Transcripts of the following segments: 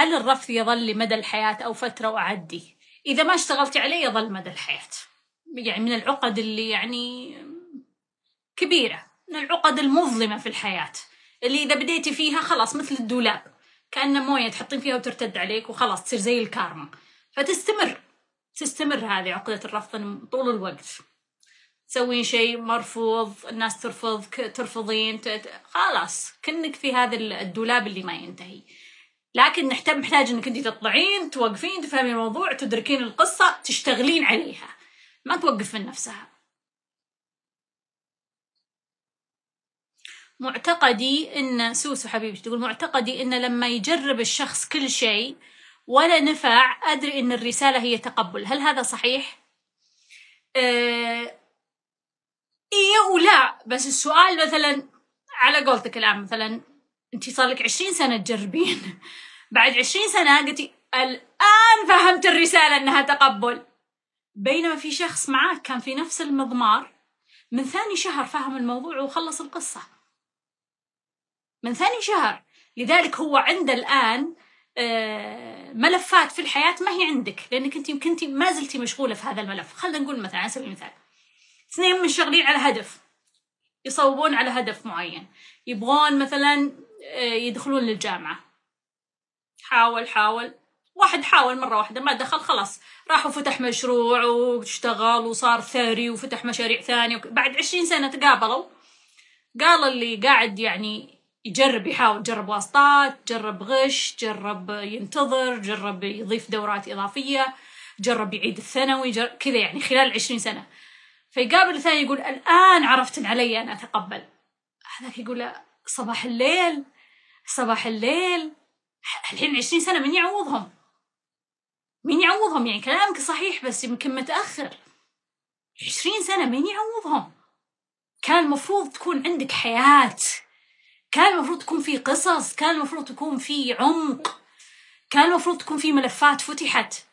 هل الرفض يظل لمدى الحياة أو فترة وأعدي؟ إذا ما اشتغلت عليه يظل مدى الحياة يعني من العقد اللي يعني كبيرة من العقد المظلمة في الحياة اللي إذا بديتي فيها خلاص مثل الدولاب كأنه موية تحطين فيها وترتد عليك وخلاص تصير زي الكارما فتستمر تستمر هذه عقدة الرفض طول الوقت تسوين شيء مرفوض الناس ترفضك ترفضين خلاص كأنك في هذا الدولاب اللي ما ينتهي لكن نحتاج محتاج انك انت تطلعين توقفين تفهمين الموضوع تدركين القصه تشتغلين عليها ما توقف من نفسها معتقدي ان سوسو حبيبتي تقول معتقدي ان لما يجرب الشخص كل شيء ولا نفع ادري ان الرساله هي تقبل هل هذا صحيح آه اي ولا بس السؤال مثلا على قولتك الان مثلا انت صار لك 20 سنه تجربين بعد 20 سنه قلتي الان فهمت الرساله انها تقبل بينما في شخص معاك كان في نفس المضمار من ثاني شهر فهم الموضوع وخلص القصه من ثاني شهر لذلك هو عنده الان آه، ملفات في الحياة ما هي عندك لأنك أنت يمكن أنت ما زلتي مشغولة في هذا الملف خلينا نقول مثلا على سبيل المثال اثنين منشغلين على هدف يصوبون على هدف معين يبغون مثلا آه، يدخلون للجامعة حاول حاول واحد حاول مرة واحدة ما دخل خلاص راح وفتح مشروع واشتغل وصار ثري وفتح مشاريع ثانية بعد عشرين سنة تقابلوا قال اللي قاعد يعني يجرب يحاول جرب واسطات جرب غش جرب ينتظر جرب يضيف دورات إضافية جرب يعيد الثانوي جرب كذا يعني خلال عشرين سنة فيقابل الثاني يقول الآن عرفت إن علي أنا أتقبل هذاك يقول صباح الليل صباح الليل الحين عشرين سنة من يعوضهم مين يعوضهم يعني كلامك صحيح بس يمكن متأخر عشرين سنة مين يعوضهم كان المفروض تكون عندك حياة كان المفروض تكون في قصص كان المفروض تكون في عمق كان المفروض تكون في ملفات فتحت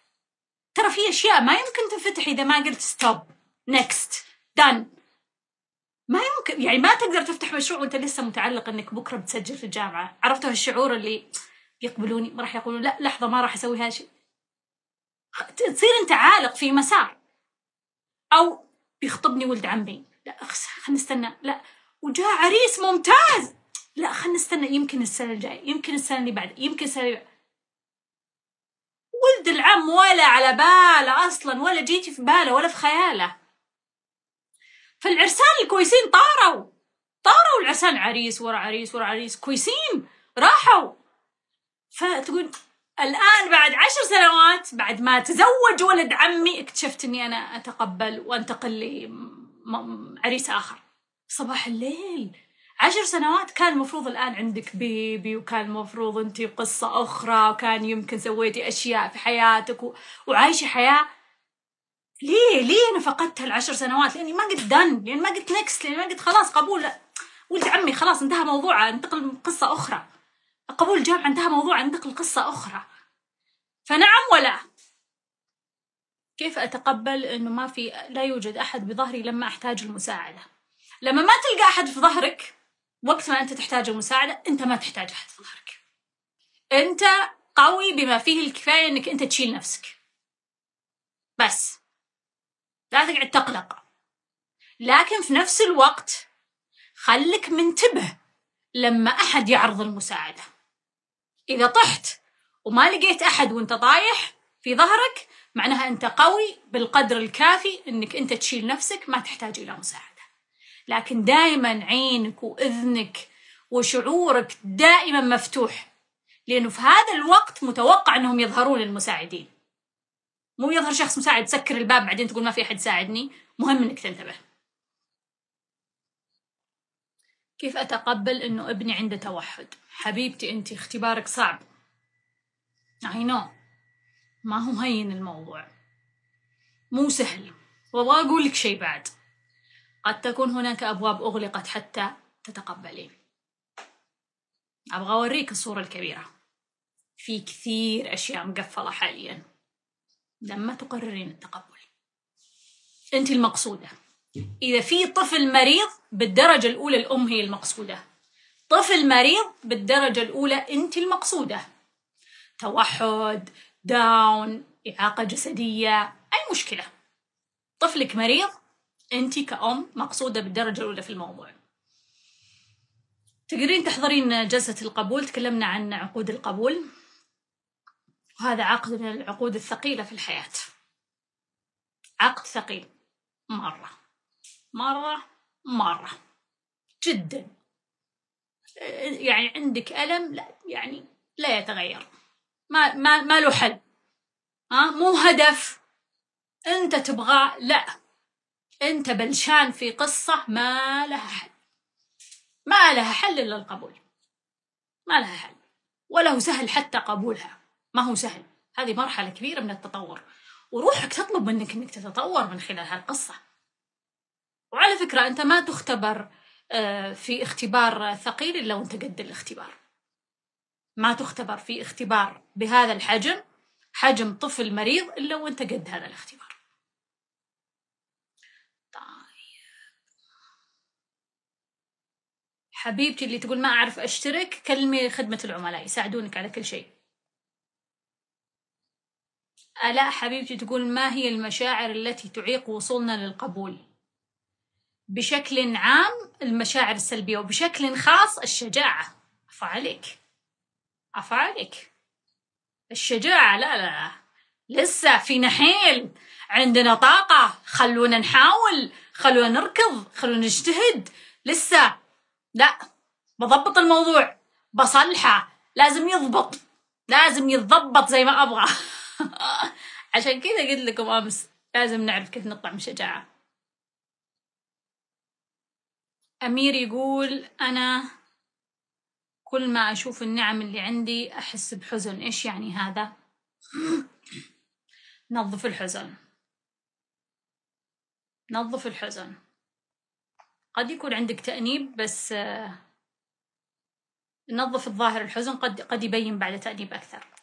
ترى في أشياء ما يمكن تنفتح إذا ما قلت ستوب نكست دان ما يمكن يعني ما تقدر تفتح مشروع وانت لسه متعلق انك بكره بتسجل في الجامعه عرفتوا هالشعور اللي بيقبلوني ما راح يقولوا لا لحظه ما راح اسوي هذا الشيء تصير انت عالق في مسار او بيخطبني ولد عمي لا خلينا نستنى لا وجاء عريس ممتاز لا خلينا نستنى يمكن السنه الجايه يمكن السنه اللي بعد يمكن السنه اللي بعد ولد العم ولا على باله اصلا ولا جيتي في باله ولا في خياله فالعرسان الكويسين طاروا طاروا العرسان عريس ورا عريس ورا عريس كويسين راحوا فتقول الآن بعد عشر سنوات بعد ما تزوج ولد عمي اكتشفت أني أنا أتقبل وأنتقل لعريس آخر صباح الليل عشر سنوات كان المفروض الآن عندك بيبي وكان المفروض أنت قصة أخرى وكان يمكن سويتي أشياء في حياتك و... وعايشة حياة ليه ليه انا فقدت هالعشر سنوات لاني ما قلت دن لاني ما قلت نكست لاني ما قلت خلاص قبول ولد عمي خلاص انتهى موضوعه انتقل قصة اخرى قبول الجامعه انتهى موضوعه انتقل قصة اخرى فنعم ولا كيف اتقبل انه ما في لا يوجد احد بظهري لما احتاج المساعده لما ما تلقى احد في ظهرك وقت ما انت تحتاج المساعده انت ما تحتاج احد في ظهرك انت قوي بما فيه الكفايه انك انت تشيل نفسك بس لا تقعد تقلق لكن في نفس الوقت خلك منتبه لما أحد يعرض المساعدة إذا طحت وما لقيت أحد وانت طايح في ظهرك معناها أنت قوي بالقدر الكافي أنك أنت تشيل نفسك ما تحتاج إلى مساعدة لكن دائما عينك وإذنك وشعورك دائما مفتوح لأنه في هذا الوقت متوقع أنهم يظهرون المساعدين مو يظهر شخص مساعد تسكر الباب بعدين تقول ما في أحد ساعدني مهم أنك تنتبه كيف أتقبل أنه ابني عنده توحد حبيبتي أنت اختبارك صعب I know ما هو هين الموضوع مو سهل وابغى أقول لك شيء بعد قد تكون هناك أبواب أغلقت حتى تتقبلين أبغى أوريك الصورة الكبيرة في كثير أشياء مقفلة حالياً لما تقررين التقبل أنت المقصودة إذا في طفل مريض بالدرجة الأولى الأم هي المقصودة طفل مريض بالدرجة الأولى أنت المقصودة توحد داون إعاقة جسدية أي مشكلة طفلك مريض أنت كأم مقصودة بالدرجة الأولى في الموضوع تقدرين تحضرين جلسة القبول تكلمنا عن عقود القبول وهذا عقد من العقود الثقيلة في الحياة عقد ثقيل مرة مرة مرة جدا يعني عندك ألم لا يعني لا يتغير ما ما ما له حل ها مو هدف انت تبغاه لا انت بلشان في قصة ما لها حل ما لها حل إلا القبول ما لها حل وله سهل حتى قبولها ما هو سهل هذه مرحلة كبيرة من التطور وروحك تطلب منك أنك تتطور من خلال هالقصة وعلى فكرة أنت ما تختبر آه، في اختبار ثقيل إلا وأنت قد الاختبار ما تختبر في اختبار بهذا الحجم حجم طفل مريض إلا وأنت قد هذا الاختبار طيب. حبيبتي اللي تقول ما أعرف أشترك كلمي خدمة العملاء يساعدونك على كل شيء آلاء حبيبتي تقول ما هي المشاعر التي تعيق وصولنا للقبول بشكل عام المشاعر السلبية وبشكل خاص الشجاعة عفا عليك عفا عليك الشجاعة لا لا لا لسه فينا حيل عندنا طاقة خلونا نحاول خلونا نركض خلونا نجتهد لسه لا بضبط الموضوع بصلحه لازم يضبط لازم يتضبط زي ما ابغى عشان كذا قلت لكم امس لازم نعرف كيف نطلع من شجاعة امير يقول انا كل ما اشوف النعم اللي عندي احس بحزن ايش يعني هذا نظف الحزن نظف الحزن قد يكون عندك تأنيب بس آه، نظف الظاهر الحزن قد قد يبين بعد تأنيب أكثر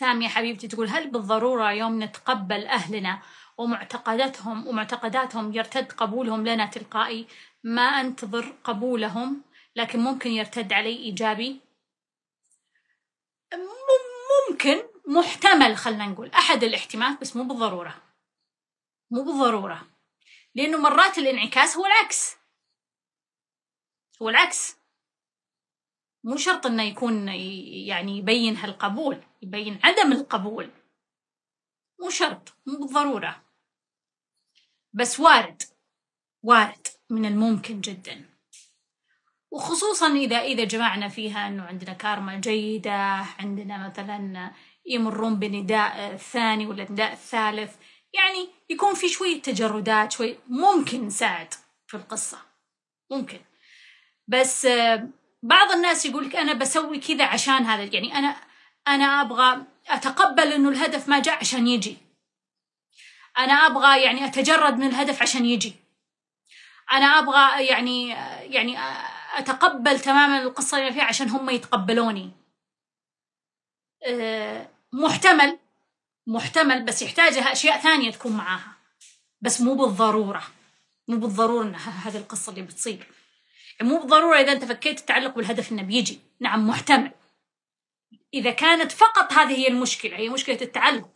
سامية حبيبتي تقول هل بالضرورة يوم نتقبل أهلنا ومعتقداتهم ومعتقداتهم يرتد قبولهم لنا تلقائي ما أنتظر قبولهم لكن ممكن يرتد علي إيجابي ممكن محتمل خلنا نقول أحد الاحتمالات بس مو بالضرورة مو بالضرورة لأنه مرات الانعكاس هو العكس هو العكس مو شرط انه يكون يعني يبين هالقبول يبين عدم القبول مو شرط مو بالضرورة بس وارد وارد من الممكن جدا وخصوصا إذا إذا جمعنا فيها إنه عندنا كارما جيدة عندنا مثلا يمرون بنداء الثاني ولا النداء الثالث يعني يكون في شوية تجردات شوي ممكن نساعد في القصة ممكن بس بعض الناس يقولك أنا بسوي كذا عشان هذا يعني أنا أنا أبغى أتقبل أنه الهدف ما جاء عشان يجي أنا أبغى يعني أتجرد من الهدف عشان يجي أنا أبغى يعني يعني أتقبل تماما القصة اللي فيها عشان هم يتقبلوني أه، محتمل محتمل بس يحتاجها أشياء ثانية تكون معاها بس مو بالضرورة مو بالضرورة إن هذه القصة اللي بتصير مو بالضرورة إذا أنت فكيت التعلق بالهدف إنه بيجي نعم محتمل إذا كانت فقط هذه هي المشكلة هي مشكلة التعلق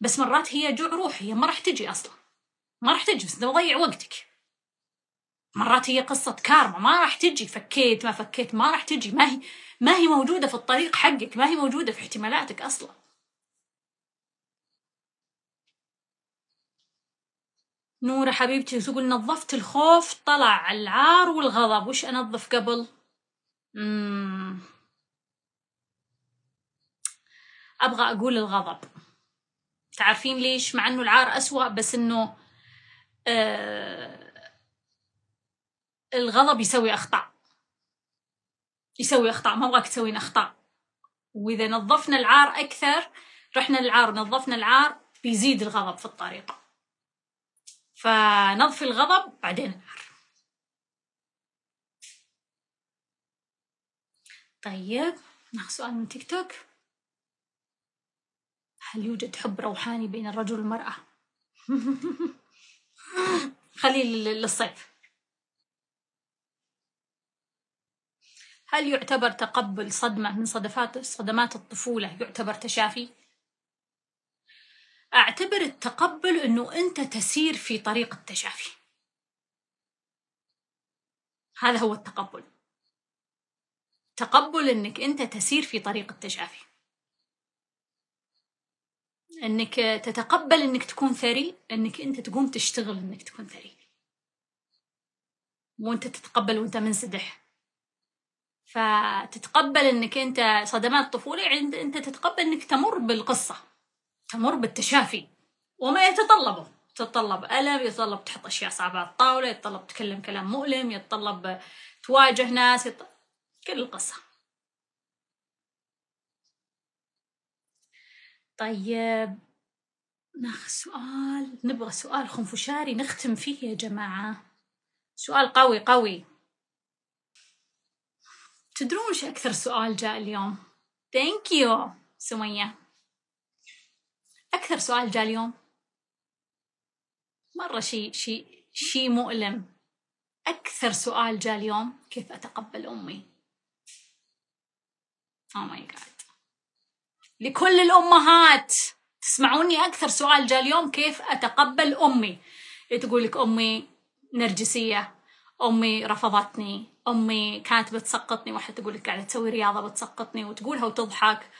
بس مرات هي جوع روحي هي ما راح تجي أصلا ما راح تجي بس تضيع وقتك مرات هي قصة كارما ما راح تجي فكيت ما فكيت ما راح تجي ما هي ما هي موجودة في الطريق حقك ما هي موجودة في احتمالاتك أصلا نورة حبيبتي تقول نظفت الخوف طلع العار والغضب وش أنظف قبل؟ مم. ابغى اقول الغضب تعرفين ليش مع انه العار اسوا بس انه آه الغضب يسوي اخطاء يسوي اخطاء ما ابغاك تسوين اخطاء واذا نظفنا العار اكثر رحنا للعار نظفنا العار بيزيد الغضب في الطريقه فنظفي الغضب بعدين العار طيب ناخذ سؤال من تيك توك هل يوجد حب روحاني بين الرجل والمرأة؟ خلي للصيف هل يعتبر تقبل صدمة من صدفات صدمات الطفولة يعتبر تشافي؟ أعتبر التقبل أنه أنت تسير في طريق التشافي هذا هو التقبل تقبل أنك أنت تسير في طريق التشافي انك تتقبل انك تكون ثري انك انت تقوم تشتغل انك تكون ثري مو انت تتقبل وانت منسدح فتتقبل انك انت صدمات الطفولة يعني انت تتقبل انك تمر بالقصة تمر بالتشافي وما يتطلبه يتطلب ألم يتطلب تحط أشياء صعبة على الطاولة يتطلب تكلم كلام مؤلم يتطلب تواجه ناس يتطلب كل القصة طيب ناخذ سؤال نبغى سؤال خنفشاري نختم فيه يا جماعة سؤال قوي قوي تدرون وش أكثر سؤال جاء اليوم ثانك يو سمية أكثر سؤال جاء اليوم مرة شيء شيء شيء مؤلم أكثر سؤال جاء اليوم كيف أتقبل أمي؟ Oh my God لكل الأمهات تسمعوني أكثر سؤال جاء اليوم كيف أتقبل أمي تقول لك أمي نرجسية أمي رفضتني أمي كانت بتسقطني واحدة تقول لك قاعدة تسوي رياضة بتسقطني وتقولها وتضحك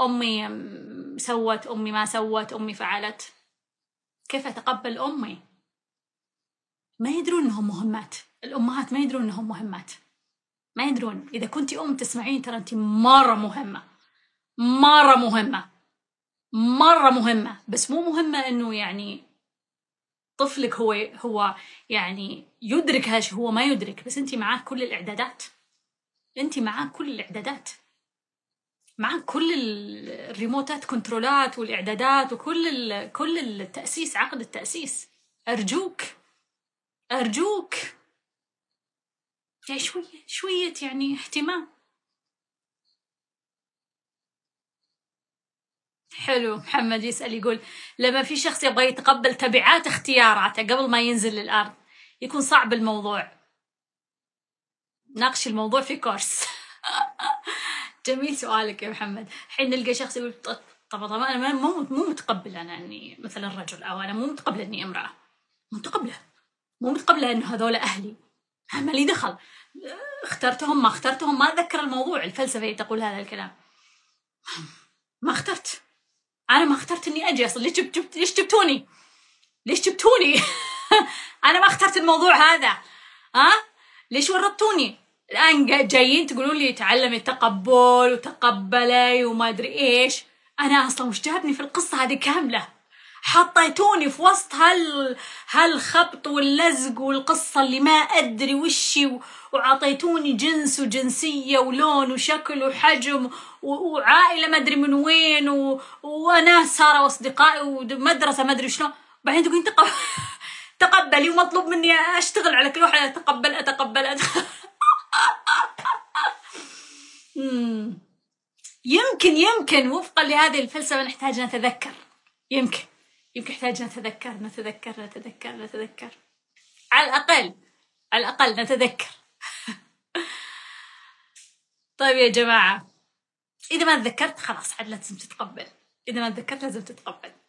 أمي سوت أمي ما سوت أمي فعلت كيف أتقبل أمي ما يدرون أنهم مهمات الأمهات ما يدرون أنهم مهمات ما يدرون إذا كنت أم تسمعين ترى أنت مرة مهمة مرة مهمة مرة مهمة بس مو مهمة انه يعني طفلك هو هو يعني يدرك هالشيء هو ما يدرك بس انت معاك كل الاعدادات انت معاك كل الاعدادات معاك كل الريموتات كنترولات والاعدادات وكل ال... كل التاسيس عقد التاسيس ارجوك ارجوك يعني شويه شويه يعني اهتمام حلو محمد يسأل يقول لما في شخص يبغى يتقبل تبعات اختياراته قبل ما ينزل للأرض يكون صعب الموضوع ناقش الموضوع في كورس جميل سؤالك يا محمد الحين نلقى شخص يقول طب طب انا مو مو متقبله انا اني مثلا رجل او انا مو متقبله اني امراه مو متقبله مو متقبله انه هذول اهلي ما لي دخل اخترتهم ما اخترتهم ما اتذكر الموضوع الفلسفه تقول هذا الكلام ما اخترت انا ما اخترت اني اجي اصلا ليش جبت, ليش جبتوني؟ ليش جبتوني؟ انا ما اخترت الموضوع هذا ها؟ ليش ورطتوني؟ الان جايين تقولون لي تعلمي تقبل وتقبلي وما ادري ايش انا اصلا وش جابني في القصه هذه كامله حطيتوني في وسط هال هالخبط واللزق والقصة اللي ما أدري وشي وعطيتوني جنس وجنسية ولون وشكل وحجم وعائلة ما أدري من وين و... وأنا سارة وأصدقائي ومدرسة ما أدري شلون بعدين تقولين تقبلي ومطلوب مني أشتغل على كل واحد أتقبل أتقبل أتقبل يمكن يمكن وفقا لهذه الفلسفة نحتاج نتذكر يمكن يمكن يحتاج نتذكر نتذكر نتذكر نتذكر على الأقل على الأقل نتذكر طيب يا جماعة إذا ما تذكرت خلاص عاد لازم تتقبل إذا ما تذكرت لازم تتقبل